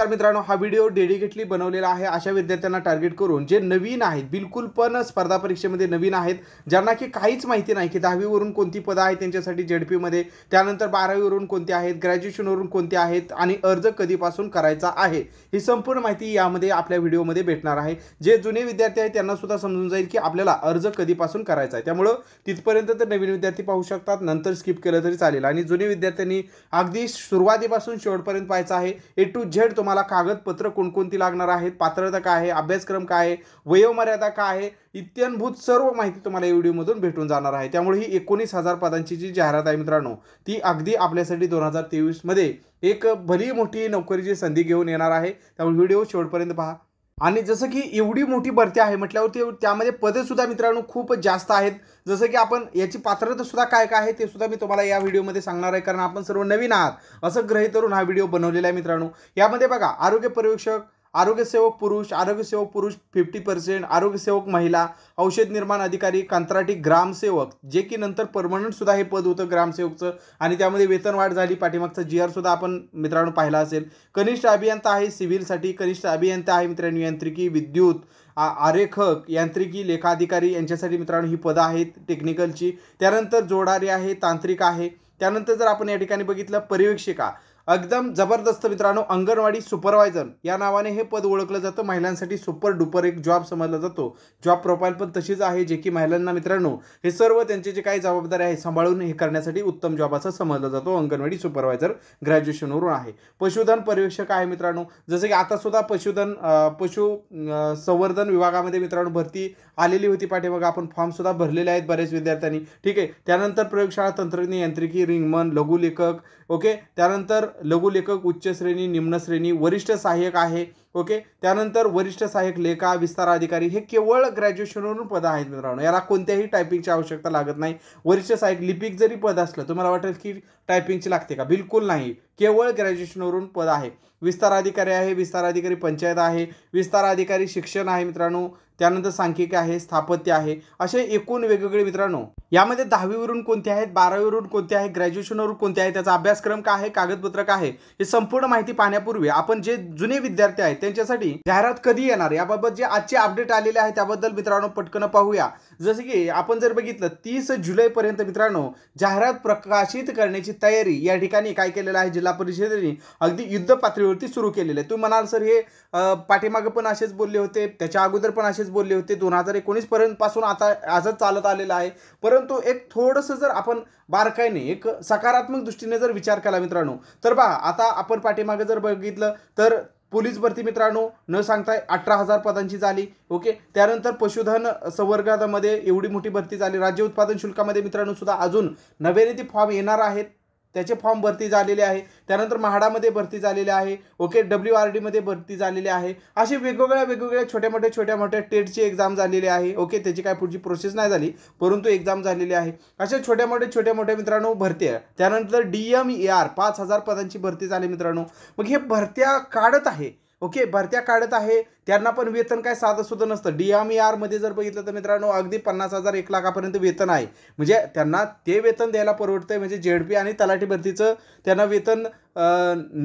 तर मित्रांनो हा व्हिडिओ डेडिकेटली बनवलेला आहे अशा विद्यार्थ्यांना टार्गेट करून जे नवीन आहेत बिलकुल पण स्पर्धा परीक्षेमध्ये नवीन आहेत ज्यांना की काहीच माहिती नाही की दहावीवरून कोणती पदं आहेत त्यांच्यासाठी जेडपीमध्ये त्यानंतर बारावीवरून कोणते आहेत ग्रॅज्युएशनवरून कोणते आहेत आणि अर्ज कधीपासून करायचा आहे ही संपूर्ण माहिती यामध्ये आपल्या व्हिडिओमध्ये भेटणार आहे जे जुने विद्यार्थी आहेत त्यांना सुद्धा समजून जाईल की आपल्याला अर्ज कधीपासून करायचा आहे त्यामुळं तिथपर्यंत तर नवीन विद्यार्थी पाहू शकतात नंतर स्किप केलं तरी चालेल आणि जुने विद्यार्थ्यांनी अगदी सुरुवातीपासून शेवटपर्यंत पाहायचं आहे ए टू झेड तुम्हाला कागदपत्र कोणकोणती लागणार आहेत पात्रता काय आहे अभ्यासक्रम काय आहे वयोमर्यादा काय आहे इत्यनभूत सर्व माहिती तुम्हाला या व्हिडिओमधून भेटून जाणार आहे त्यामुळे ही एकोणीस हजार पदांची जी जाहिरात आहे मित्रांनो ती अगदी आपल्यासाठी दोन हजार तेवीसमध्ये एक भली मोठी नोकरीची संधी घेऊन येणार आहे त्यामुळे व्हिडिओ शेवटपर्यंत पहा आणि जसं की एवढी मोठी भरती आहे म्हटल्यावरती त्यामध्ये सुद्धा मित्रांनो खूप जास्त आहेत जसं की आपण याची पात्रता सुद्धा काय काय आहे ते सुद्धा मी तुम्हाला या व्हिडिओमध्ये सांगणार आहे कारण आपण सर्व नवीन आहात असं ग्रहित करून हा व्हिडिओ बनवलेला आहे मित्रांनो यामध्ये बघा आरोग्य पर्यवेक्षक आरोग्यसेवक पुरुष आरोग्यसेवक पुरुष फिफ्टी पर्सेंट आरोग्यसेवक महिला औषध निर्माण अधिकारी कंत्राटी ग्रामसेवक जे की नंतर सुद्धा हे पद होतं ग्रामसेवकचं आणि त्यामध्ये वेतनवाढ झाली पाठीमागचा जी सुद्धा आपण मित्रांनो पाहिला असेल कनिष्ठ अभियंता आहे सिव्हिलसाठी कनिष्ठ अभियंता आहे मित्रांनो यांत्रिकी विद्युत आरेखक यांत्रिकी लेखाधिकारी यांच्यासाठी मित्रांनो ही पदं आहेत टेक्निकलची त्यानंतर जोडारी आहे तांत्रिक आहे त्यानंतर जर आपण या ठिकाणी बघितलं परिवेक्षिका एकदम जबरदस्त मित्रांनो अंगणवाडी सुपरवायझर या नावाने हे पद ओळखलं जातं महिलांसाठी सुपर डुपर एक जॉब समजला जातो जॉब प्रोफाईल पण तशीच आहे जे की महिलांना मित्रांनो हे सर्व त्यांची जे काही जबाबदारी आहे सांभाळून हे करण्यासाठी उत्तम जॉब असा समजला जातो अंगणवाडी सुपरवायझर ग्रॅज्युएशनवरून आहे पशुधन पर्यवेक्षक आहे मित्रांनो जसं की आता सुद्धा पशुधन पशु संवर्धन विभागामध्ये मित्रांनो भरती आलेली होती पाठीमागे आपण फॉर्मसुद्धा भरलेले आहेत बरेच विद्यार्थ्यांनी ठीक आहे त्यानंतर प्रयोगशाळा तंत्रज्ञ यांत्रिकी रिंगमन लघुलेखक ओके त्यानंतर लघुलेखक उच्च श्रेणी निम्न श्रेणी वरिष्ठ सहाय्यक आहे ओके त्यानंतर वरिष्ठ सहाय्यक लेखा विस्तार अधिकारी हे केवळ ग्रॅज्युएशनवरून पद आहेत मित्रांनो याला कोणत्याही टायपिंगची आवश्यकता लागत नाही वरिष्ठ सहाय्यक लिपिक जरी पद असलं तुम्हाला वाटेल की टायपिंगची लागते का बिलकुल नाही केवळ ग्रॅज्युएशनवरून पद आहे विस्तार अधिकारी आहे विस्तार अधिकारी पंचायत आहे विस्तार अधिकारी शिक्षण आहे मित्रांनो त्यानंतर सांख्यिकी आहे स्थापत्य आहे असे एकूण वेगवेगळे मित्रांनो यामध्ये दहावीवरून कोणते आहेत बारावीवरून कोणते आहे ग्रॅज्युएशनवरून कोणते आहे त्याचा अभ्यासक्रम काय आहे कागदपत्र काय आहे हे संपूर्ण माहिती पाहण्यापूर्वी आपण जे जुने विद्यार्थी आहेत त्यांच्यासाठी जाहिरात कधी येणार याबाबत जे आजचे अपडेट आलेले आहे त्याबद्दल मित्रांनो पटकन पाहूया जसे की आपण जर बघितलं तीस जुलैपर्यंत मित्रांनो जाहिरात प्रकाशित करण्याची तयारी या ठिकाणी काय केलेलं आहे जिल्हा परिषदेने अगदी युद्ध पातळीवरती सुरू केलेलं आहे तू म्हणाल सर हे पाठीमागे पण असेच बोलले होते त्याच्या अगोदर पण असेच बोलले होते दोन हजार एकोणीस पर्यंतपासून आता आजच चालत आलेला आहे परंतु एक थोडस जर आपण बारकाईने एक सकारात्मक दृष्टीने जर विचार केला मित्रांनो तर पहा आता आपण पाठीमागे जर बघितलं तर पोलीस भरती मित्रांनो न सांगताय अठरा हजार पदांची झाली ओके त्यानंतर पशुधन संवर्गामध्ये एवढी मोठी भरती झाली राज्य उत्पादन शुल्कामध्ये मित्रांनो सुद्धा अजून नव्याने ती फॉर्म येणार आहेत त्याचे फॉर्म भरती झालेले आहे त्यानंतर म्हाडामध्ये भरती झालेले आहे ओके डब्ल्यू आर डीमध्ये भरती झालेले आहे असे वेगवेगळ्या वेगवेगळ्या छोट्या मोठ्या छोट्या मोठ्या टेटची एक्झाम झालेली आहे ओके त्याची काय पुढची प्रोसेस नाही झाली परंतु एक्झाम झालेली आहे अशा छोट्या मोठ्या छोट्या मोठ्या मित्रांनो भरती आहे त्यानंतर डी एम ई आर पाच हजार पदांची भरती झाली मित्रांनो मग हे भरत्या काढत आहे ओके भरत्या काढत आहे त्यांना पण वेतन काय साधं सुद्धा नसतं डी एम ई आरमध्ये जर बघितलं तर मित्रांनो अगदी पन्नास हजार एक लाखापर्यंत वेतन आहे म्हणजे त्यांना ते वेतन द्यायला परवडतं आहे म्हणजे पी आणि तलाठी भरतीचं त्यांना वेतन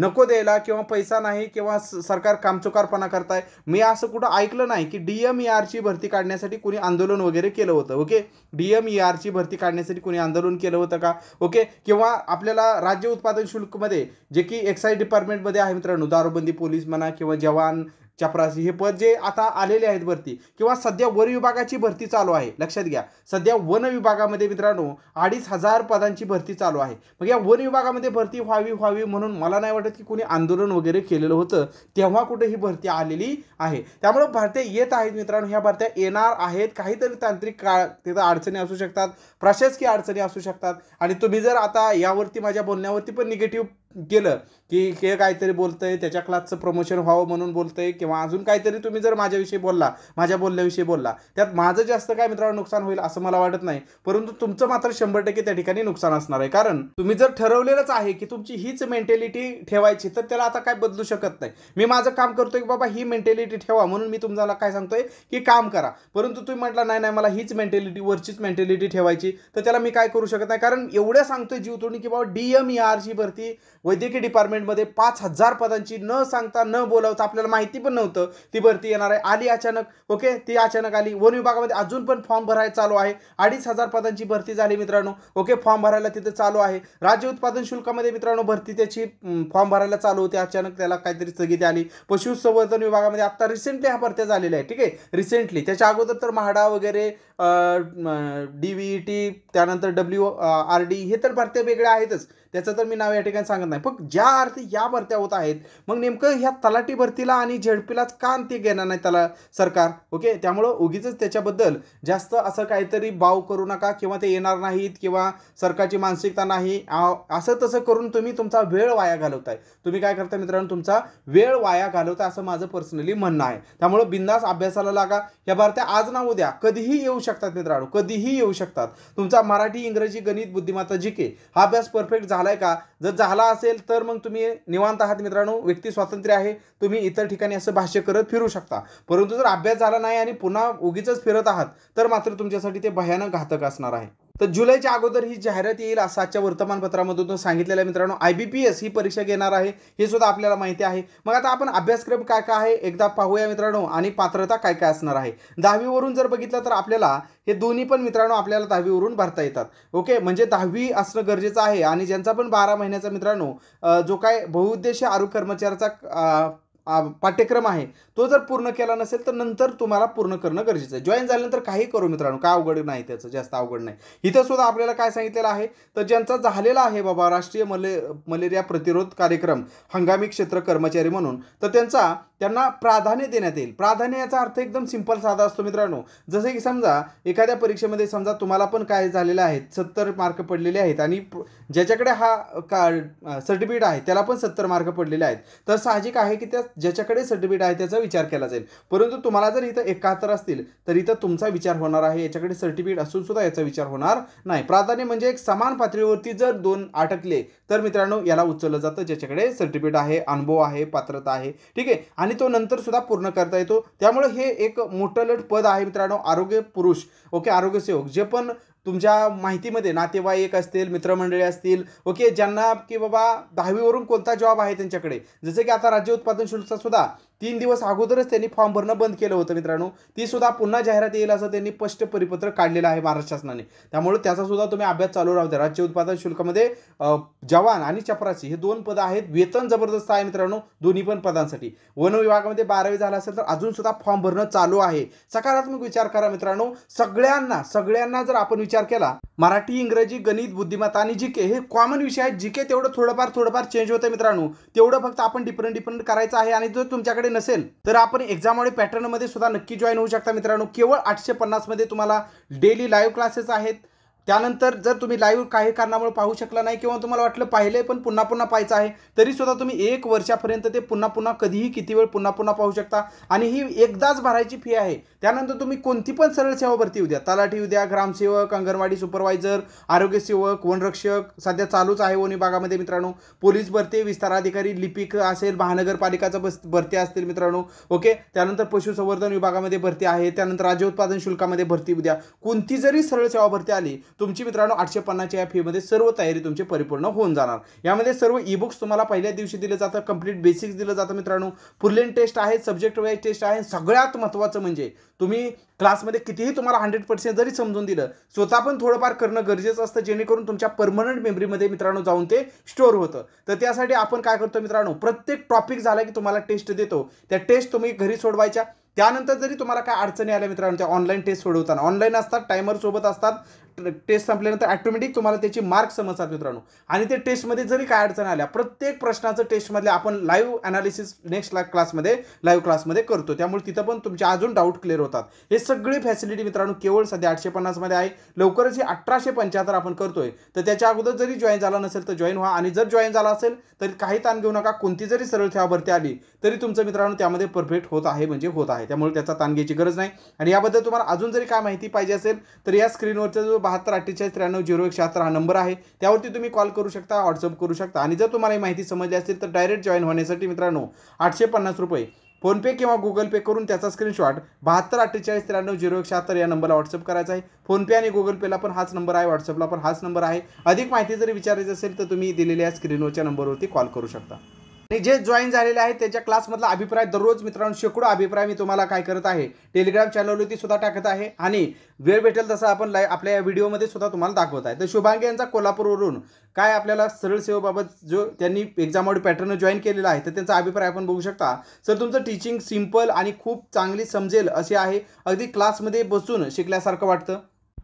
नको द्यायला किंवा पैसा नाही किंवा सरकार कामचुकारपणा करताय मी असं कुठं ऐकलं नाही की डी एम ई आरची भरती काढण्यासाठी कुणी आंदोलन वगैरे केलं होतं ओके डी एम ई आरची भरती काढण्यासाठी कुणी आंदोलन केलं होतं का ओके किंवा आपल्याला राज्य उत्पादन शुल्कमध्ये जे की एक्साईज डिपार्टमेंटमध्ये आहे मित्रांनो दारूबंदी पोलीस म्हणा किंवा जवान चपरासी हे पद जे आता आलेले आहेत भरती किंवा सध्या वन विभागाची भरती चालू आहे लक्षात घ्या सध्या वन विभागामध्ये मित्रांनो अडीच हजार पदांची भरती चालू आहे मग या वन विभागामध्ये भरती व्हावी व्हावी म्हणून मला नाही वाटत की कोणी आंदोलन वगैरे केलेलं होतं तेव्हा कुठे ही भरती आलेली आहे त्यामुळे भरत्या येत आहेत मित्रांनो ह्या भरत्या येणार आहेत काहीतरी तांत्रिक काळ तिथं अडचणी असू शकतात प्रशासकीय अडचणी असू शकतात आणि तुम्ही जर आता यावरती माझ्या बोलण्यावरती पण निगेटिव्ह केलं की हे काहीतरी बोलतंय त्याच्या क्लासचं प्रमोशन व्हावं म्हणून बोलतंय किंवा अजून काहीतरी तुम्ही जर माझ्याविषयी बोलला माझ्या बोलण्याविषयी बोलला त्यात माझं जास्त काय मित्रांनो नुकसान होईल असं मला वाटत नाही परंतु तुमचं मात्र शंभर टक्के त्या ठिकाणी नुकसान असणार आहे कारण तुम्ही जर ठरवलेलंच आहे की तुमची हीच मेंटॅलिटी ठेवायची तर त्याला आता काय बदलू शकत नाही मी माझं काम करतोय की बाबा ही मेंटॅलिटी ठेवा म्हणून मी तुम्हाला काय सांगतोय की काम करा परंतु तुम्ही म्हटलं नाही नाही मला हीच मेंटॅलिटी वरचीच मेंटॅलिटी ठेवायची तर त्याला मी काय करू शकत नाही कारण एवढं सांगतोय जीव तुम्ही की बाबा डी एम भरती वैद्यकीय डिपार्टमेंटमध्ये पाच हजार पदांची न सांगता न बोलावता आपल्याला माहिती पण नव्हतं ती भरती येणार आहे आली अचानक ओके ती अचानक आली वन विभागामध्ये अजून पण फॉर्म भरायला चालू आहे अडीच हजार पदांची भरती झाली मित्रांनो ओके फॉर्म भरायला तिथे चालू आहे राज्य उत्पादन शुल्कामध्ये मित्रांनो भरती त्याची फॉर्म भरायला चालू होते अचानक त्याला काहीतरी स्थगिती आली पशुसंवर्धन विभागामध्ये आता रिसेंटली ह्या भरत्या झालेल्या आहे ठीक आहे रिसेंटली त्याच्या अगोदर तर म्हाडा वगैरे डी व्ही ई टी त्यानंतर डब्ल्यू आर डी हे तर भरत्या वेगळ्या आहेतच त्याचं तर मी नाव या ठिकाणी सांगत नाही पण ज्या अर्थी या भरत्या होत आहेत मग नेमकं ह्या तलाठी भरतीला आणि झेडपीलाच का ते घेणार नाही त्याला सरकार ओके त्यामुळं उगीच त्याच्याबद्दल जास्त असं काहीतरी बाव करू नका किंवा ते येणार नाहीत किंवा सरकारची मानसिकता नाही असं तसं करून तुम्ही तुमचा वेळ वाया घालवताय तुम्ही काय करता मित्रांनो तुमचा वेळ वाया घालवताय असं माझं पर्सनली म्हणणं आहे त्यामुळं बिंदास अभ्यासाला लागा ह्या भारत्या आज ना उद्या कधीही येऊ शकतात मित्रांनो कधीही येऊ शकतात तुमचा मराठी इंग्रजी गणित बुद्धिमत्ता जी हा अभ्यास परफेक्ट झाला झालाय का जर झाला असेल तर मग तुम्ही निवांत आहात मित्रांनो व्यक्ती स्वातंत्र्य आहे तुम्ही इतर ठिकाणी असं भाष्य करत फिरू शकता परंतु जर अभ्यास झाला नाही आणि पुन्हा उगीच फिरत आहात तर मात्र तुमच्यासाठी ते भयानक घातक असणार आहे तर जुलैच्या अगोदर ही जाहिरात येईल असं आजच्या वर्तमानपत्रामधून सांगितलेलं आहे मित्रांनो आय बी पी एस ही परीक्षा घेणार आहे हे सुद्धा आपल्याला माहिती आहे मग आता आपण अभ्यासक्रम काय काय आहे एकदा पाहूया मित्रांनो आणि पात्रता काय काय असणार आहे दहावीवरून जर बघितलं तर आपल्याला हे दोन्ही पण मित्रांनो आपल्याला दहावीवरून भरता येतात ओके म्हणजे दहावी असणं गरजेचं आहे आणि ज्यांचा पण बारा महिन्याचा मित्रांनो जो काय बहुउद्देशीय आरोग्य कर्मचाऱ्याचा पाठ्यक्रम आहे तो जर पूर्ण केला नसेल तर नंतर तुम्हाला पूर्ण करणं गरजेचं आहे जॉईन झाल्यानंतर काही करू मित्रांनो काय अवघड नाही त्याचं जास्त अवघड नाही इथं सुद्धा आपल्याला काय सांगितलेलं आहे तर ज्यांचा झालेला आहे बाबा राष्ट्रीय मले मलेरिया प्रतिरोध कार्यक्रम हंगामी क्षेत्र कर्मचारी म्हणून तर त्यांचा त्यांना प्राधान्य देण्यात येईल प्राधान्य याचा अर्थ एकदम सिंपल साधा असतो मित्रांनो जसे की समजा एखाद्या परीक्षेमध्ये समजा तुम्हाला पण काय झालेलं आहे सत्तर मार्क पडलेले आहेत आणि ज्याच्याकडे हा का सर्टिफिकेट आहे त्याला पण सत्तर मार्क पडलेले आहेत तर साहजिक आहे की त्या ज्याच्याकडे सर्टिफिकेट आहे त्याचा विचार केला जाईल परंतु तुम्हाला जर इथं एकाहत्तर असतील तर इथं तुमचा विचार होणार आहे याच्याकडे सर्टिफिकेट असून सुद्धा याचा विचार होणार नाही प्राधान्य म्हणजे एक समान पातळीवरती जर दोन अटकले तर मित्रांनो याला उचललं जातं ज्याच्याकडे सर्टिफिकेट आहे अनुभव आहे पात्रता आहे ठीक आहे आणि तो नंतर सुद्धा पूर्ण करता येतो त्यामुळे हे एक मोठं लट पद आहे मित्रांनो आरोग्य पुरुष ओके आरोग्यसेवक जे पण तुमच्या माहितीमध्ये नातेवाईक असतील मित्रमंडळी असतील ओके ज्यांना की बाबा दहावीवरून कोणता जॉब आहे त्यांच्याकडे जसं की आता राज्य उत्पादन शुल्क सुद्धा तीन दिवस अगोदरच त्यांनी फॉर्म भरणं बंद केलं होतं मित्रांनो ती सुद्धा पुन्हा जाहिरात येईल असं त्यांनी स्पष्ट परिपत्रक काढलेलं आहे महाराष्ट्र शासनाने त्यामुळे त्याचा सुद्धा तुम्ही अभ्यास चालू राहू राज्य उत्पादन शुल्कामध्ये जवान आणि चपरासी हे दोन पदं आहेत वेतन जबरदस्त आहे मित्रांनो दोन्ही पण पदांसाठी वन विभागामध्ये बारावी झाला असेल तर अजून सुद्धा फॉर्म भरणं चालू आहे सकारात्मक विचार करा मित्रांनो सगळ्यांना सगळ्यांना जर आपण विचार केला मराठी इंग्रजी गणित बुद्धिमत्ता आणि जीके हे कॉमन विषय आहेत जीके तेवढं थोडंफार थोडंफार चेंज होतं मित्रांनो तेवढं फक्त आपण डिफरंट डिफरंट करायचं आहे आणि जर तुमच्याकडे नसेल तर आपण एक्झाम पॅटर्नमध्ये सुद्धा नक्की जॉईन होऊ शकता मित्रांनो केवळ आठशे पन्नासमध्ये तुम्हाला डेली लाईव्ह क्लासेस आहेत त्यानंतर जर तुम्ही लाईव्ह काही कारणामुळे पाहू शकला नाही किंवा तुम्हाला वाटलं पाहिले पण पुन्हा पुन्हा पाहायचं आहे तरी सुद्धा तुम्ही एक वर्षापर्यंत ते पुन्हा पुन्हा कधीही किती वेळ पुन्हा पुन्हा पाहू शकता आणि ही एकदाच भरायची फी आहे त्यानंतर तुम्ही कोणती पण सरळ सेवा भरती उद्या तलाठी उद्या ग्रामसेवक अंगणवाडी सुपरवायझर आरोग्यसेवक वनरक्षक सध्या चालूच आहे वन विभागामध्ये मित्रांनो पोलीस भरती विस्ताराधिकारी लिपिक असेल महानगरपालिकाचा बस भरती असतील मित्रांनो ओके त्यानंतर पशुसंवर्धन विभागामध्ये भरती आहे त्यानंतर राज्य उत्पादन शुल्कामध्ये भरती उद्या कोणती जरी सरळ सेवा भरती आली तुमची मित्रांनो आठशे पन्नासच्या या फीमध्ये सर्व तयारी तुमची परिपूर्ण होऊन जाणार यामध्ये सर्व ई बुक्स तुम्हाला पहिल्या दिवशी दिलं जातं कंप्लीट बेसिक्स दिलं जातं मित्रांनो फुलेन टेस्ट आहे सब्जेक्ट वाईज टेस्ट आहे सगळ्यात महत्त्वाचं म्हणजे तुम्ही क्लासमध्ये कितीही तुम्हाला हंड्रेड पर्सेंट जरी समजून दिलं स्वतः पण थोडंफार करणं गरजेचं असतं जेणेकरून तुमच्या परमनंट मेमरीमध्ये मित्रांनो जाऊन ते स्टोअर होतं तर त्यासाठी आपण काय करतो मित्रांनो प्रत्येक टॉपिक झाला की तुम्हाला टेस्ट देतो त्या टेस्ट तुम्ही घरी सोडवायच्या त्यानंतर जरी तुम्हाला काय अडचणी आल्या मित्रांनो त्या ऑनलाईन टेस्ट सोडवताना ऑनलाईन असतात टायमर सोबत असतात टेस्ट संपल्यानंतर ॲटोमॅटिक तुम्हाला त्याची मार्क समजतात मित्रांनो आणि ते टेस्टमध्ये जरी काय अडचण आल्या प्रत्येक प्रश्नाचं टेस्टमधले आपण लाईव्ह ॲनालिसिस नेक्स्ट ला क्लासमध्ये लाईव्ह क्लासमध्ये करतो त्यामुळे तिथं पण तुमचे अजून डाऊट क्लिअर होतात हे सगळी फॅसिलिटी मित्रांनो केवळ सध्या आठशे पन्नासमध्ये आहे लवकरच ही अठराशे पंच्याहत्तर आपण करतोय तर त्याच्या अगोदर जरी जॉईन झाला नसेल तर जॉईन व्हा आणि जर जॉईन झाला असेल तरी काही ताण घेऊ नका कोणती जरी सरळ भरती आली तरी तुमचं मित्रांनो त्यामध्ये परफेक्ट होत आहे म्हणजे होत आहे त्यामुळे त्याचा ताण गरज नाही आणि याबद्दल तुम्हाला अजून जरी काय माहिती पाहिजे असेल तर या स्क्रीनवरचा जो बहात्तर अठ्ठेचाळीस त्र्याण्णव झिरो एक शहात्तर हा नंबर आहे त्यावरती तुम्ही कॉल करू शकता व्हॉट्सअप करू शकता आणि जर तुम्हाला ही माहिती समजली असेल तर डायरेक्ट जॉईन होण्यासाठी मित्रांनो आठशे पन्नास रुपये फोनपे किंवा गुगल पे करून त्याचा स्क्रीनशॉट बहात्तर अठ्ठेचाळीस त्र्याण्णव झिरो एक शहात्तर या नंबरला व्हॉट्सअप करायचा आहे फोनपे आणि गुगल पेला पण हाच नंबर आहे व्हॉट्सअपला पण हाच नंबर आहे अधिक माहिती जरी विचारायची असेल तर तुम्ही दिलेल्या स्क्रीनवरच्या नंबरवरती कॉल करू शकता आणि जे जॉईन झालेले आहेत त्याच्या क्लासमधला अभिप्राय दररोज मित्रांनो शेकडो अभिप्राय मी तुम्हाला काय करत आहे टेलिग्राम चॅनलवरती सुद्धा टाकत आहे आणि वेळ भेटेल तसं आपण लाय आपल्या या व्हिडिओमध्ये सुद्धा तुम्हाला दाखवत आहे तर शुभांगी यांचा कोल्हापूरवरून काय आपल्याला सरळ सेवेबाबत जो त्यांनी आउट पॅटर्न जॉईन केलेला आहे तर त्यांचा अभिप्राय आपण बघू शकता सर तुमचं टीचिंग सिम्पल आणि खूप चांगली समजेल असे आहे अगदी क्लासमध्ये बसून शिकल्यासारखं वाटतं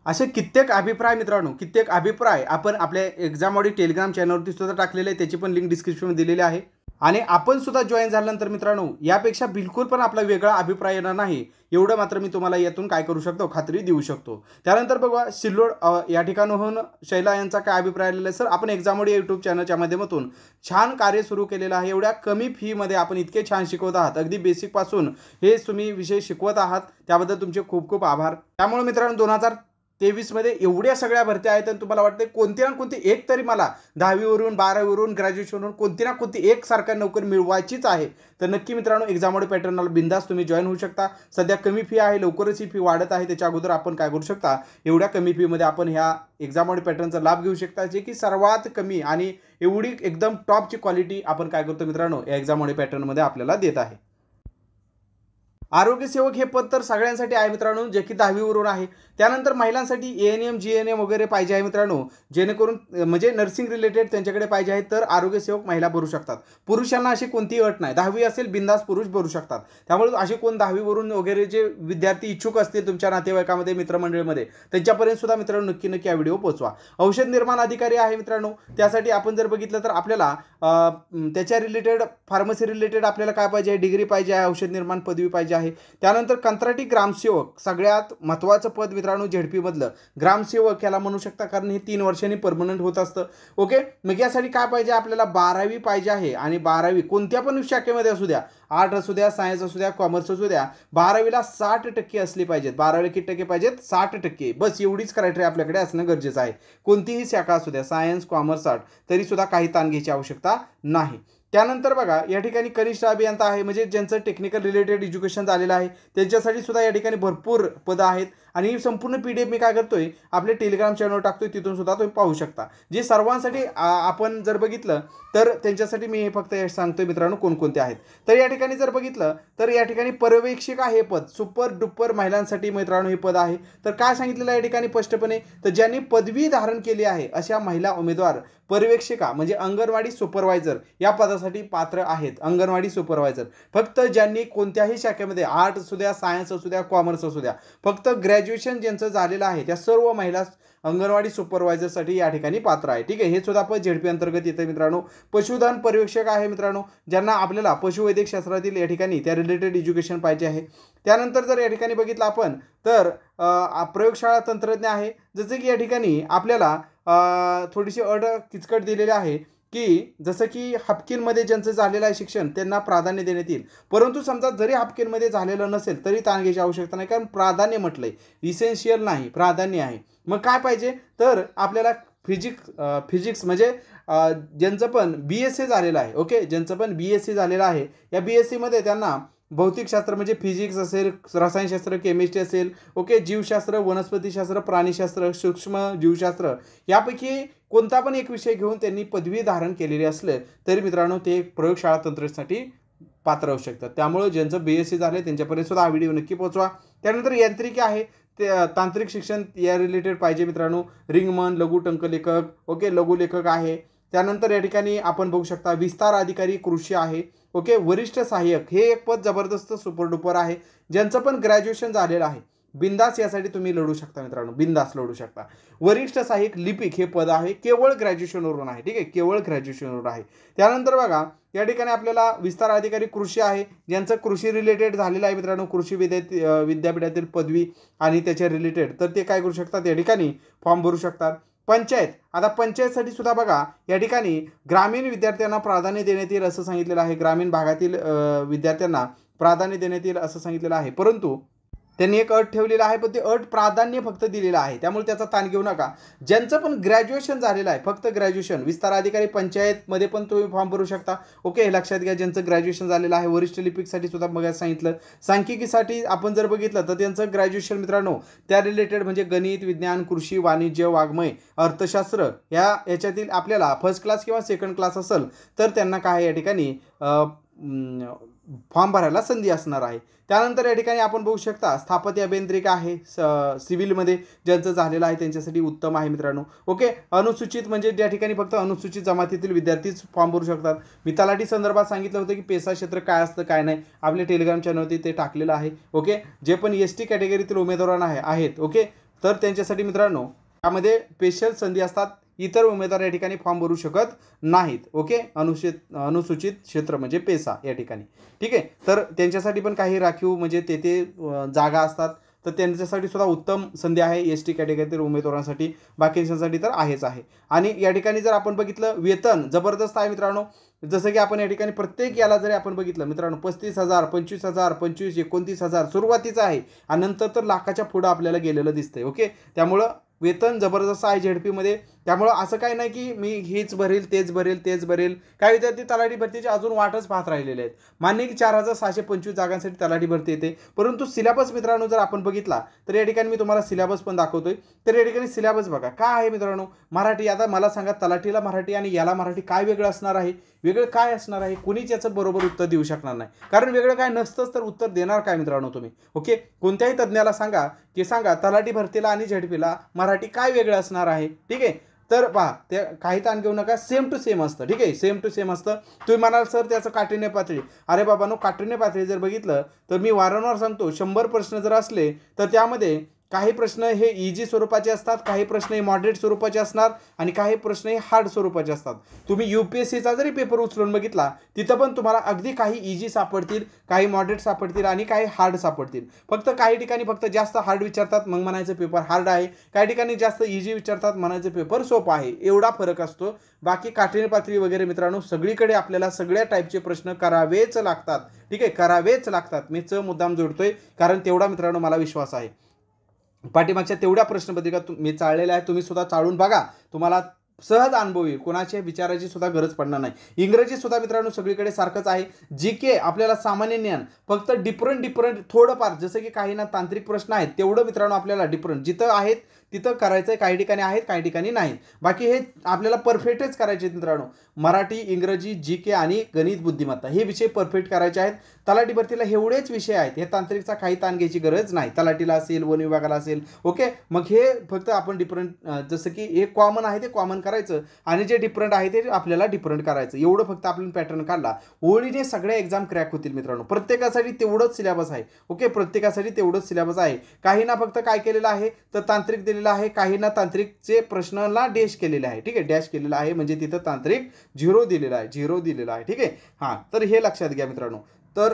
असे कित्येक अभिप्राय मित्रांनो कित्येक अभिप्राय आपण आपल्या एक्झाम ऑडी टेलिग्राम चॅनलवरती सुद्धा टाकलेले आहे त्याची पण लिंक डिस्क्रिप्शनमध्ये दिलेली आहे आणि आपण सुद्धा जॉईन झाल्यानंतर मित्रांनो यापेक्षा बिलकुल पण आपला वेगळा अभिप्राय येणार नाही एवढं मात्र मी तुम्हाला यातून काय करू शकतो खात्री देऊ शकतो त्यानंतर बघा सिल्लोड या ठिकाणाहून शैला यांचा काय अभिप्राय आलेला आहे सर आपण एक्झामोडी यूट्यूब चॅनलच्या माध्यमातून छान कार्य सुरू केलेलं आहे एवढ्या कमी फीमध्ये आपण इतके छान शिकवत आहात अगदी बेसिकपासून हे तुम्ही विषय शिकवत आहात त्याबद्दल तुमचे खूप खूप आभार त्यामुळे मित्रांनो दोन हजार तेवीसमध्ये एवढ्या सगळ्या भरत्या आहेत आणि तुम्हाला वाटते कोणती ना कोणती एक तरी मला दहावीवरून बारावीवरून ग्रॅज्युएशनवरून कोणती ना कोणती एक सारख्या नोकरी मिळवायचीच आहे तर नक्की मित्रांनो एक्झामोडे पॅटर्नला बिंदास तुम्ही जॉईन होऊ शकता सध्या कमी फी आहे लवकरच ही फी वाढत आहे त्याच्या अगोदर आपण काय करू शकता एवढ्या कमी फीमध्ये आपण ह्या एक्झामोडे पॅटर्नचा लाभ घेऊ शकता जे की सर्वात कमी आणि एवढी एकदम टॉपची क्वालिटी आपण काय करतो मित्रांनो या एक्झामोडे पॅटर्नमध्ये आपल्याला देत आहे आरोग्यसेवक हे पद तर सगळ्यांसाठी आहे मित्रांनो जे की दहावीवरून आहे त्यानंतर महिलांसाठी A N M G N M वगैरे पाहिजे आहे मित्रांनो जेणेकरून म्हणजे नर्सिंग रिलेटेड त्यांच्याकडे पाहिजे आहे तर आरोग्यसेवक महिला भरू शकतात पुरुषांना अशी कोणतीही अट नाही दहावी असेल बिंदास पुरुष भरू शकतात त्यामुळे असे कोण दहावीवरून वगैरे जे विद्यार्थी इच्छुक असतील तुमच्या नातेवाईकामध्ये मित्रमंडळीमध्ये त्यांच्यापर्यंत सुद्धा मित्रांनो नक्की नक्की हा व्हिडिओ पोहोचवा औषध निर्माण अधिकारी आहे मित्रांनो त्यासाठी आपण जर बघितलं तर आपल्याला त्याच्या रिलेटेड फार्मसी रिलेटेड आपल्याला काय पाहिजे डिग्री पाहिजे आहे औषध निर्माण पदवी पाहिजे आहे त्यानंतर कंत्राटी ग्रामसेवक सगळ्यात महत्त्वाचं पद मित्रांनो झेडपीमधलं ग्रामसेवक याला म्हणू शकता कारण हे तीन वर्षांनी परमनंट होत असतं ओके मग यासाठी काय पाहिजे आपल्याला बारावी पाहिजे आहे आणि बारावी कोणत्या पण शाखेमध्ये असू द्या आर्ट असू द्या सायन्स असू द्या कॉमर्स असू द्या बारावीला साठ टक्के असली पाहिजेत बारावी किती टक्के पाहिजेत साठ टक्के बस एवढीच क्रायटेरिया आपल्याकडे असणं गरजेचं आहे कोणतीही शाखा असू द्या सायन्स कॉमर्स आर्ट सुद्धा काही ताण घ्यायची आवश्यकता नाही त्यानंतर बघा या ठिकाणी कनिष्ठ अभियंता आहे म्हणजे ज्यांचं टेक्निकल रिलेटेड एज्युकेशन झालेलं आहे त्यांच्यासाठी सुद्धा या ठिकाणी भरपूर पदं आहेत आणि संपूर्ण पी डी एफ मी काय करतोय आपले टेलिग्राम चॅनलवर टाकतोय तिथून सुद्धा तुम्ही पाहू शकता जे सर्वांसाठी आपण जर बघितलं तर त्यांच्यासाठी मी हे फक्त सांगतोय मित्रांनो कोणकोणते आहेत तर या ठिकाणी जर बघितलं तर या ठिकाणी पर्यवेक्षिका हे पद सुपर डुपर महिलांसाठी मित्रांनो हे पद आहे तर काय सांगितलेलं या ठिकाणी स्पष्टपणे तर ज्यांनी पदवी धारण केली आहे अशा महिला उमेदवार पर्यवेक्षिका म्हणजे अंगणवाडी सुपरवायझर या पदासाठी पात्र आहेत अंगणवाडी सुपरवायझर फक्त ज्यांनी कोणत्याही शाखेमध्ये आर्ट असू द्या सायन्स असू द्या कॉमर्स असू द्या फक्त ग्रॅज्युएट ग्रॅज्युएशन ज्यांचं झालेलं आहे त्या सर्व महिला अंगणवाडी सुपरवायझरसाठी या ठिकाणी पात्र आहे ठीक आहे हे सुद्धा आपण झेडपी अंतर्गत येतं मित्रांनो पशुधन पर्यवेक्षक आहे मित्रांनो ज्यांना आपल्याला पशुवैद्यक शास्त्रातील या ठिकाणी त्या रिलेटेड एज्युकेशन पाहिजे आहे त्यानंतर जर या ठिकाणी बघितलं आपण तर प्रयोगशाळा तंत्रज्ञ आहे जसे की या ठिकाणी आपल्याला थोडीशी अड किचकट दिलेली आहे की जसं की हापकिनमध्ये ज्यांचं झालेलं आहे शिक्षण त्यांना प्राधान्य देण्यात येईल परंतु समजा जरी हापकिनमध्ये झालेलं नसेल तरी ताण घ्यायची आवश्यकता नाही कारण प्राधान्य म्हटलं आहे इसेन्शियल नाही प्राधान्य आहे मग काय पाहिजे तर आपल्याला फिजिक्स फिजिक्स म्हणजे ज्यांचं पण बी एस सी झालेलं आहे ओके ज्यांचं पण बी एस सी झालेलं आहे या बी एस सीमध्ये त्यांना भौतिकशास्त्र म्हणजे फिजिक्स असेल रसायनशास्त्र केमिस्ट्री असेल ओके जीवशास्त्र वनस्पतीशास्त्र प्राणीशास्त्र सूक्ष्म जीवशास्त्र यापैकी कोणता पण एक विषय घेऊन त्यांनी पदवी धारण केलेली असलं तरी मित्रांनो ते प्रयोगशाळा तंत्रसाठी पात्र होऊ शकतात त्यामुळे ज्यांचं बी एस सी झालं त्यांच्यापर्यंत सुद्धा हा व्हिडिओ नक्की पोहोचवा त्यानंतर यांत्रिकी आहे ते तांत्रिक शिक्षण या रिलेटेड पाहिजे मित्रांनो रिंगमन लघुटंकलेखक ओके लघुलेखक आहे त्यानंतर या ठिकाणी आपण बघू शकता विस्तार अधिकारी कृषी आहे ओके वरिष्ठ सहाय्यक हे एक पद जबरदस्त सुपर डुपर आहे ज्यांचं पण ग्रॅज्युएशन झालेलं आहे बिंदास यासाठी तुम्ही लढू शकता मित्रांनो बिंदास लढू शकता वरिष्ठ सहाय्यक लिपिक हे पद आहे केवळ ग्रॅज्युएशनवरून आहे ठीक आहे केवळ ग्रॅज्युएशनवर आहे त्यानंतर बघा या ठिकाणी आपल्याला विस्तार अधिकारी कृषी आहे ज्यांचं कृषी रिलेटेड झालेलं आहे मित्रांनो कृषी विद्या विद्यापीठातील पदवी आणि त्याच्या रिलेटेड तर ते काय करू शकतात या ठिकाणी फॉर्म भरू शकतात पंचायत आता पंचायतसाठी सुद्धा बघा या ठिकाणी ग्रामीण विद्यार्थ्यांना प्राधान्य देण्यात येईल असं सांगितलेलं आहे ग्रामीण भागातील विद्यार्थ्यांना प्राधान्य देण्यात येईल असं सांगितलेलं आहे परंतु त्यांनी एक अट ठेवलेलं आहे पण ते अट प्राधान्य फक्त दिलेलं आहे त्यामुळे त्याचा ताण घेऊ नका ज्यांचं पण ग्रॅज्युएशन झालेलं आहे फक्त ग्रॅज्युएशन विस्तार अधिकारी पंचायतमध्ये पण तुम्ही फॉर्म भरू शकता ओके हे लक्षात घ्या ज्यांचं ग्रॅज्युएशन झालेलं आहे वरिष्ठ लिपिकसाठी सुद्धा मग सांगितलं सांख्यिकीसाठी आपण जर बघितलं तर त्यांचं ग्रॅज्युएशन मित्रांनो त्या रिलेटेड म्हणजे गणित विज्ञान कृषी वाणिज्य वाङ्मय अर्थशास्त्र ह्या याच्यातील आपल्याला फर्स्ट क्लास किंवा सेकंड क्लास असेल तर त्यांना काय या ठिकाणी फॉर्म भरायला संधी असणार आहे त्यानंतर या ठिकाणी आपण बघू शकता स्थापत्य अभियांत्रिका आहे स सिव्हिलमध्ये ज्यांचं झालेलं आहे त्यांच्यासाठी उत्तम आहे मित्रांनो ओके अनुसूचित म्हणजे ज्या ठिकाणी फक्त अनुसूचित जमातीतील विद्यार्थीच फॉर्म भरू शकतात मी तलाठी संदर्भात सांगितलं होतं की पेसा क्षेत्र काय असतं काय नाही आपले टेलिग्राम चॅनलवरती ते टाकलेलं आहे ओके जे पण एस टी कॅटेगरीतील उमेदवारांना आहे आहेत ओके तर त्यांच्यासाठी मित्रांनो त्यामध्ये स्पेशल संधी असतात इतर उमेदवार या ठिकाणी फॉर्म भरू शकत नाहीत ओके अनुसूचित अनुसूचित क्षेत्र म्हणजे पेसा या ठिकाणी ठीक आहे तर त्यांच्यासाठी पण काही राखीव म्हणजे तेथे जागा असतात तर त्यांच्यासाठी सुद्धा उत्तम संधी आहे एस टी कॅटेगरीतील उमेदवारांसाठी बाकीच्यांसाठी तर आहेच आहे आणि या ठिकाणी जर आपण बघितलं वेतन जबरदस्त आहे मित्रांनो जसं की आपण या ठिकाणी प्रत्येक याला जरी आपण बघितलं मित्रांनो पस्तीस हजार पंचवीस हजार पंचवीस एकोणतीस हजार सुरुवातीचं आहे आणि नंतर तर लाखाच्या पुढं आपल्याला गेलेलं दिसतंय ओके त्यामुळं वेतन जबरदस्त आहे झेडपीमध्ये त्यामुळं असं काही नाही की मी हेच भरेल तेच भरेल तेच भरेल काही विद्यार्थी तलाठी भरतीची अजून वाटच पाहत राहिलेले आहेत मान्य की चार हजार सहाशे पंचवीस जागांसाठी तलाठी भरती येते परंतु सिलेबस मित्रांनो जर आपण बघितला तर या ठिकाणी मी तुम्हाला सिलेबस पण दाखवतोय तर या ठिकाणी सिलेबस बघा काय आहे मित्रांनो मराठी आता मला सांगा तलाठीला मराठी आणि याला मराठी काय वेगळं असणार आहे वेगळं काय असणार आहे कोणीच याचं बरोबर उत्तर देऊ शकणार नाही कारण वेगळं काय नसतंच तर उत्तर देणार काय मित्रांनो तुम्ही ओके कोणत्याही तज्ज्ञाला सांगा की सांगा तलाठी भरतीला आणि झेडपीला मराठी काय वेगळं असणार आहे ठीक आहे तर पहा ते काही ताण घेऊ नका सेम टू सेम असतं ठीक आहे सेम टू सेम असतं तुम्ही म्हणाल सर त्याचं काठिण्य पातळी अरे बाबांनो काठिण्य पातळी जर बघितलं तर मी वारंवार सांगतो शंभर प्रश्न जर असले तर त्यामध्ये काही प्रश्न हे इजी स्वरूपाचे असतात काही प्रश्न हे मॉडरेट स्वरूपाचे असणार आणि काही प्रश्न हे हार्ड स्वरूपाचे असतात तुम्ही यू पी एस सीचा जरी पेपर उचलून बघितला तिथं पण तुम्हाला अगदी काही इजी सापडतील काही मॉडरेट सापडतील आणि काही हार्ड सापडतील फक्त काही ठिकाणी फक्त जास्त हार्ड विचारतात मग म्हणायचं पेपर हार्ड आहे काही ठिकाणी जास्त इजी विचारतात म्हणायचं पेपर सोपं आहे एवढा फरक असतो बाकी काठीण पातळी वगैरे मित्रांनो सगळीकडे आपल्याला सगळ्या टाईपचे प्रश्न करावेच लागतात ठीक आहे करावेच लागतात मी च मुद्दाम जोडतोय कारण तेवढा मित्रांनो मला विश्वास आहे पाठीमागच्या तेवढ्या प्रश्नपत्रिका मी चाळलेल्या आहे तुम्ही सुद्धा चाळून बघा तुम्हाला सहज अनुभव येईल कोणाच्या विचाराची सुद्धा गरज पडणार नाही इंग्रजी सुद्धा मित्रांनो सगळीकडे सारखंच आहे जी के आपल्याला सामान्य ज्ञान फक्त डिफरंट डिफरंट थोडंफार जसं की काही ना तांत्रिक प्रश्न आहेत तेवढं मित्रांनो आपल्याला डिफरंट जिथं आहेत तिथं करायचं आहे काही ठिकाणी आहेत काही ठिकाणी नाहीत बाकी हे आपल्याला परफेक्टच करायचे मित्रांनो मराठी इंग्रजी जी के आणि गणित बुद्धिमत्ता हे विषय परफेक्ट करायचे आहेत तलाठी भरतीला एवढेच विषय आहेत हे तांत्रिकचा काही ताण घ्यायची गरज नाही तलाठीला असेल वन विभागाला असेल ओके मग हे फक्त आपण डिफरंट जसं की हे कॉमन आहे ते कॉमन करायचं आणि जे डिफरंट आहे ते आपल्याला डिफरंट करायचं एवढं फक्त आपण पॅटर्न काढला ओळीने सगळ्या एक्झाम क्रॅक होतील मित्रांनो प्रत्येकासाठी तेवढंच सिलेबस आहे ओके प्रत्येकासाठी तेवढंच सिलेबस आहे काही ना फक्त काय केलेलं आहे तर तांत्रिक दिले केलेला आहे काहींना तांत्रिकचे प्रश्नाला डॅश केलेले आहे ठीक आहे डॅश केलेला आहे म्हणजे तिथं तांत्रिक झिरो दिलेला आहे झिरो दिलेला आहे ठीक आहे हां तर हे लक्षात घ्या मित्रांनो तर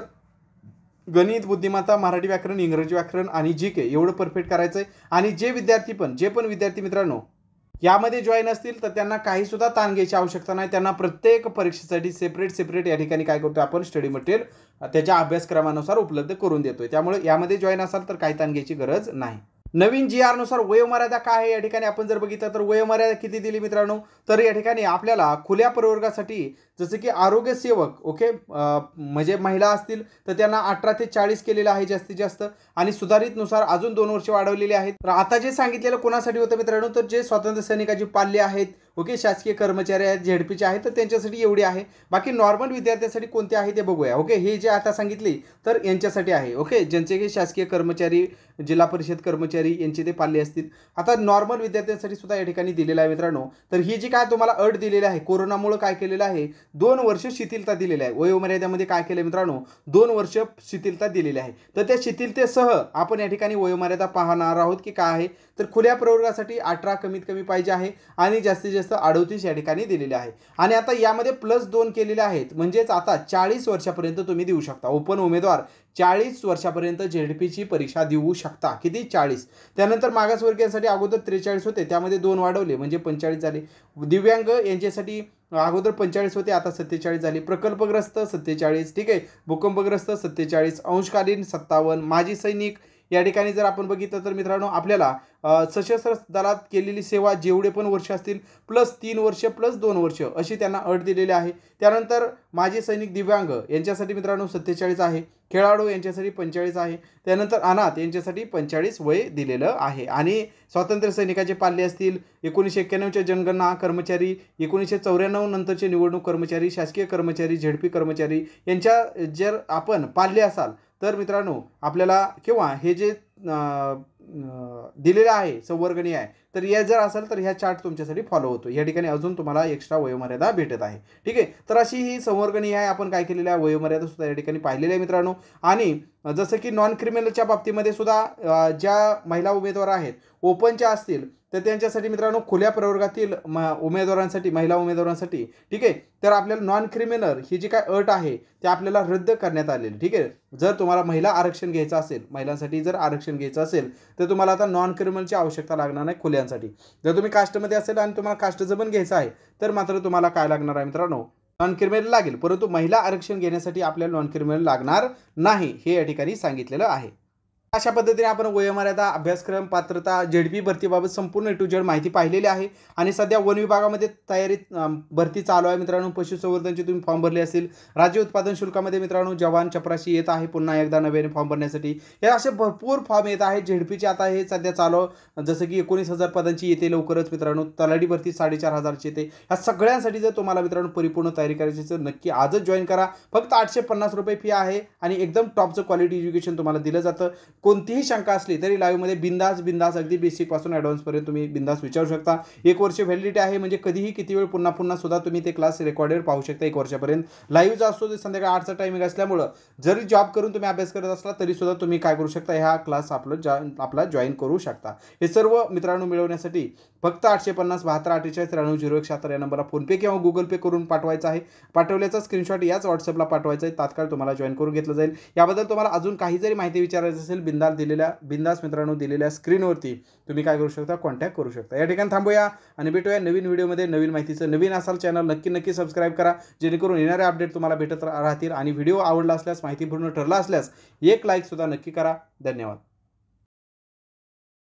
गणित बुद्धिमत्ता मराठी व्याकरण इंग्रजी व्याकरण आणि जी के एवढं परफेक्ट करायचं आहे आणि जे विद्यार्थी पण जे पण विद्यार्थी मित्रांनो यामध्ये जॉईन असतील तर त्यांना काही सुद्धा ताण घ्यायची आवश्यकता नाही त्यांना प्रत्येक परीक्षेसाठी सेपरेट सेपरेट या ठिकाणी काय करतो आपण स्टडी मटेरियल त्याच्या अभ्यासक्रमानुसार उपलब्ध करून देतोय त्यामुळे यामध्ये जॉईन असाल तर काही ताण घ्यायची गरज नाही नवीन जी नुसार वयोमर्यादा काय आहे या ठिकाणी आपण जर बघितलं तर वयोमर्यादा किती दिली मित्रांनो तर या ठिकाणी आपल्याला खुल्या प्रवर्गासाठी जसं की आरोग्य सेवक ओके म्हणजे महिला असतील तर त्यांना अठरा ते चाळीस केलेलं आहे जास्तीत जास्त आणि सुधारितनुसार अजून दोन वर्ष वाढवलेले आहेत तर आता जे सांगितलेलं कोणासाठी होतं मित्रांनो तर जे स्वातंत्र्य सैनिकाची पाल्य आहेत ओके शासकीय कर्मचारी आहेत झेडपीचे आहेत तर त्यांच्यासाठी एवढी आहे बाकी नॉर्मल विद्यार्थ्यांसाठी कोणते आहे ते बघूया ओके हे जे आता सांगितले तर यांच्यासाठी आहे ओके ज्यांचे काही शासकीय कर्मचारी जिल्हा परिषद कर्मचारी यांचे ते पाले असतील आता नॉर्मल विद्यार्थ्यांसाठी सुद्धा या ठिकाणी दिलेलं आहे मित्रांनो तर ही जी काय तुम्हाला अट दिलेली आहे कोरोनामुळे काय केलेलं आहे दोन वर्ष शिथिलता दिलेली आहे वयोमर्यादेमध्ये काय केलं मित्रांनो दोन वर्ष शिथिलता दिलेली आहे तर त्या शिथिलतेसह आपण या ठिकाणी वयोमर्यादा पाहणार आहोत की काय आहे तर खुल्या प्रवर्गासाठी अठरा कमीत कमी पाहिजे आहे आणि जास्तीत जास्त विशेषतः अडोतीस या ठिकाणी दिलेले आहे आणि आता यामध्ये प्लस दोन केलेले आहेत म्हणजेच आता चाळीस वर्षापर्यंत तुम्ही देऊ शकता ओपन उमेदवार चाळीस वर्षापर्यंत जेडपीची परीक्षा देऊ शकता किती चाळीस त्यानंतर मागासवर्गीयांसाठी अगोदर त्रेचाळीस होते त्यामध्ये दोन वाढवले म्हणजे पंचेचाळीस झाले दिव्यांग यांच्यासाठी अगोदर पंचेचाळीस होते आता सत्तेचाळीस झाले प्रकल्पग्रस्त सत्तेचाळीस ठीक आहे भूकंपग्रस्त सत्तेचाळीस अंशकालीन सत्तावन्न माजी सैनिक या ठिकाणी जर आपण बघितलं तर मित्रांनो आपल्याला सशस्त्र दलात केलेली सेवा जेवढे पण वर्ष असतील प्लस तीन वर्ष प्लस दोन वर्ष अशी त्यांना अट दिलेली आहे त्यानंतर माजी सैनिक दिव्यांग यांच्यासाठी मित्रांनो सत्तेचाळीस आहे खेळाडू यांच्यासाठी पंचेचाळीस आहे त्यानंतर अनाथ यांच्यासाठी पंचेचाळीस वय दिलेलं आहे आणि स्वातंत्र्य सैनिकाचे पाल्ले असतील एकोणीसशे एक्क्याण्णवच्या जनगणना कर्मचारी एकोणीसशे चौऱ्याण्णव नंतरचे निवडणूक कर्मचारी शासकीय कर्मचारी झेडपी कर्मचारी यांच्या जर आपण पाल्ले असाल तर मित्रांनो आपल्याला किंवा हे जे दिलेलं आहे संवर्गणी आहे तर या जर असेल तर ह्या चार्ट तुमच्यासाठी फॉलो होतो या ठिकाणी अजून तुम्हाला एक्स्ट्रा वयोमर्यादा भेटत आहे ठीक आहे तर अशी ही संवर्गणी आहे आपण काय केलेल्या वयोमर्यादा सुद्धा या ठिकाणी पाहिलेली आहे मित्रांनो आणि जसं की नॉन क्रिमिनलच्या बाबतीमध्ये सुद्धा ज्या महिला उमेदवार आहेत ओपनच्या असतील तर त्यांच्यासाठी मित्रांनो खुल्या प्रवर्गातील म उमेदवारांसाठी महिला उमेदवारांसाठी ठीक आहे तर आपल्याला नॉन क्रिमिनल ही जी काय अट आहे ते आपल्याला रद्द करण्यात आलेली ठीक आहे जर तुम्हाला महिला आरक्षण घ्यायचं असेल महिलांसाठी जर आरक्षण घ्यायचं असेल तर तुम्हाला आता नॉन क्रिमिनलची आवश्यकता लागणार नाही खुल्यांसाठी जर तुम्ही कास्टमध्ये असेल आणि तुम्हाला कास्ट पण घ्यायचं आहे तर मात्र तुम्हाला काय लागणार आहे मित्रांनो नॉन क्रिमिनल लागेल परंतु महिला आरक्षण घेण्यासाठी आपल्याला नॉन क्रिमिनल लागणार नाही हे या ठिकाणी सांगितलेलं आहे अशा पद्धतीने आपण वयोमर्यादा अभ्यासक्रम पात्रता झेडपी भरतीबाबत संपूर्ण टू जेड माहिती पाहिलेली आहे आणि सध्या वन विभागामध्ये तयारी भरती चालू आहे मित्रांनो पशुसंवर्धनचे तुम्ही फॉर्म भरले असेल राज्य उत्पादन शुल्कामध्ये मित्रांनो जवान चपराशी येत आहे पुन्हा एकदा नव्याने फॉर्म भरण्यासाठी हे असे भरपूर फॉर्म येत आहे झेडपीचे आता हे सध्या चालू जसं की एकोणीस हजार पदांची येते लवकरच मित्रांनो तलाठी भरती साडेचार हजारची येते या सगळ्यांसाठी जर तुम्हाला मित्रांनो परिपूर्ण तयारी करायची तर नक्की आजच जॉईन करा फक्त आठशे पन्नास रुपये फी आहे आणि एकदम टॉपचं क्वालिटी एज्युकेशन तुम्हाला दिलं जातं कोणतीही शंका असली तरी लाईव्हमध्ये बिंदास बिंदास अगदी बेसिकपासून ॲडव्हान्सपर्यंत तुम्ही बिंदास विचारू शकता एक वर्ष व्हॅलिडिटी आहे म्हणजे कधीही किती वेळ पुन्हा पुन्हा सुद्धा तुम्ही ते क्लास रेकॉर्डेड पाहू शकता एक वर्षापर्यंत लाईव्हचा असतो ते संध्याकाळ आठचा टायमिंग असल्यामुळं जरी जॉब करून तुम्ही अभ्यास करत असला तरी सुद्धा तुम्ही काय करू शकता ह्या क्लास आपलं जॉ आपला जॉईन करू शकता हे सर्व मित्रांनो मिळवण्यासाठी फक्त आठशे पन्नास बहात्तर अठ्ठेचाळीस त्र्याण्णव झिरो एक शहात्तर या नंबरला फोनपे किंवा गुगल पे करून पाठवायचा आहे पाठवल्याचा स्क्रीनशॉट याच व्हॉट्सअपला पाठवायचा आहे तात्काळ तुम्हाला जॉईन करून घेतलं जाईल याबद्दल तुम्हाला अजून काही जरी माहिती विचारायची असेल बिंदाल दिलेल्या बिंदास मित्रांनो दिलेल्या स्क्रीनवरती तुम्ही काय करू शकता कॉन्टॅक्ट करू शकता या ठिकाणी थांबूया आणि भेटूया नवीन व्हिडिओमध्ये नवीन माहितीचं नवीन असाल चॅनल नक्की नक्की सबस्क्राईब करा जेणेकरून येणारे अपडेट तुम्हाला भेटत राहतील आणि व्हिडिओ आवडला असल्यास माहितीपूर्ण ठरला असल्यास एक लाईकसुद्धा नक्की करा धन्यवाद